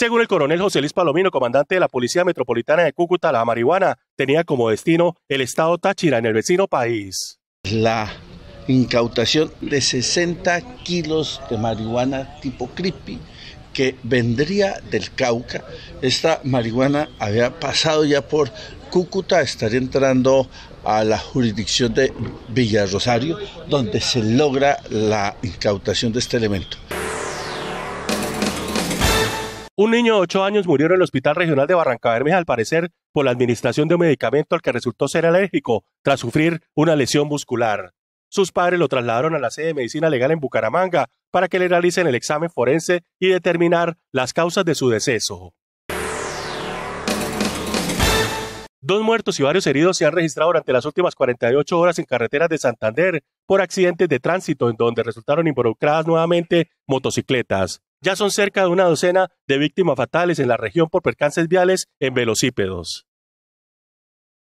Según el coronel José Luis Palomino, comandante de la Policía Metropolitana de Cúcuta, la marihuana tenía como destino el estado Táchira en el vecino país. La incautación de 60 kilos de marihuana tipo creepy que vendría del Cauca. Esta marihuana había pasado ya por Cúcuta, estaría entrando a la jurisdicción de Rosario, donde se logra la incautación de este elemento. Un niño de 8 años murió en el Hospital Regional de Barrancabermeja, al parecer, por la administración de un medicamento al que resultó ser alérgico tras sufrir una lesión muscular. Sus padres lo trasladaron a la sede de medicina legal en Bucaramanga para que le realicen el examen forense y determinar las causas de su deceso. Dos muertos y varios heridos se han registrado durante las últimas 48 horas en carreteras de Santander por accidentes de tránsito en donde resultaron involucradas nuevamente motocicletas. Ya son cerca de una docena de víctimas fatales en la región por percances viales en velocípedos.